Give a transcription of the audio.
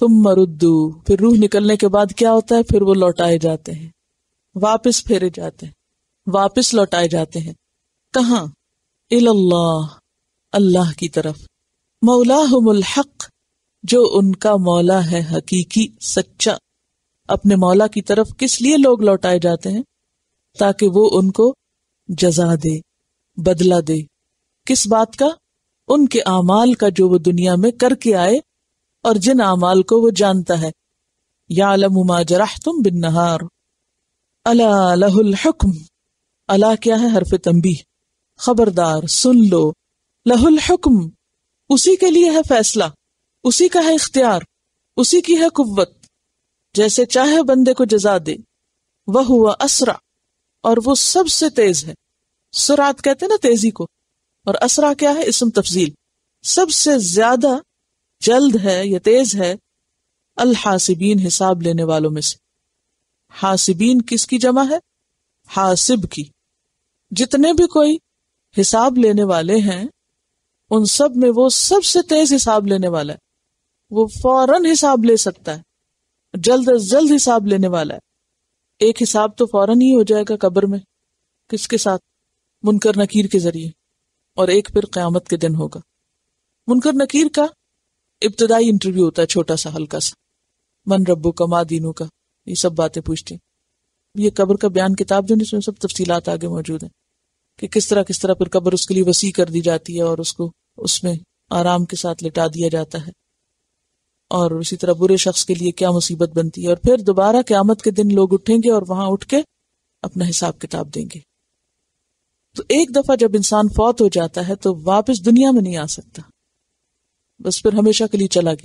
तुम मरुद्दू फिर रूह निकलने के बाद क्या होता है फिर वो लौटाए जाते हैं वापस फेरे जाते हैं वापस लौटाए जाते हैं कहा इल्लाह अल्लाह की तरफ मौलाहमुल हक जो उनका मौला है हकीकी सच्चा अपने मौला की तरफ किस लिए लोग लौटाए जाते हैं ताकि वो उनको जजा दे बदला दे किस बात का उनके आमाल का जो वो दुनिया में करके आए और जिन अमाल को वो जानता है या अलमुमा तुम बिन नहार अलाहुम अला क्या है हरफ तम्बी खबरदार सुन लो लहुल हुक्म उसी के लिए है फैसला उसी का है इख्तियार उसी की है कुत जैसे चाहे बंदे को जजा दे वह हुआ असरा और वो सबसे तेज है सुरात कहते ना तेजी को और असरा क्या है इसम तफजील सबसे ज्यादा जल्द है या तेज है अल हासिबीन हिसाब लेने वालों में से हासिबीन किसकी जमा है हासिब की जितने भी कोई हिसाब लेने वाले हैं उन सब में वो सबसे तेज हिसाब लेने वाला है वो फौरन हिसाब ले सकता है जल्द अज जल्द हिसाब लेने वाला है एक हिसाब तो फौरन ही हो जाएगा कब्र में किसके साथ मुनकर नकीर के जरिए और एक फिर क्यामत के दिन होगा मुनकर नकीर का इब्तदाई इंटरव्यू होता है छोटा सा हल्का सा मन रब्बू का माँ दीनू का ये सब बातें पूछती ये कब्र का बयान किताब जो नहीं सब तफसीलात आगे मौजूद है कि किस तरह किस तरह फिर कब्र उसके लिए वसी कर दी जाती है और उसको उसमें आराम के साथ लिटा दिया जाता है और उसी तरह बुरे शख्स के लिए क्या मुसीबत बनती है और फिर दोबारा क्यामत के दिन लोग उठेंगे और वहां उठ के अपना हिसाब किताब देंगे तो एक दफा जब इंसान फौत हो जाता है तो वापस दुनिया में नहीं आ सकता बस फिर हमेशा के लिए चला गया